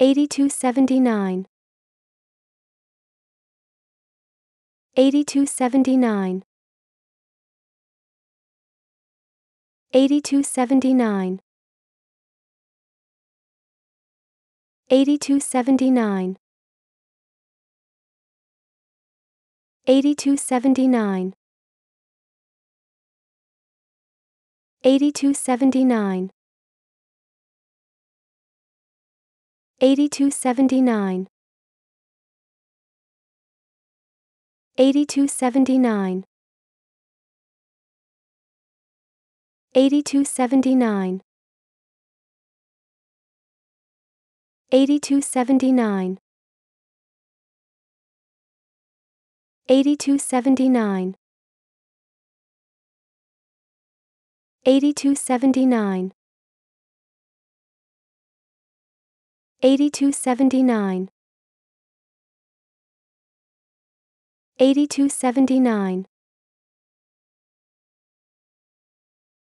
8279 8279 8279 8279 8279 8279 8279 8279 8279 8279 8279 8279 8279 8279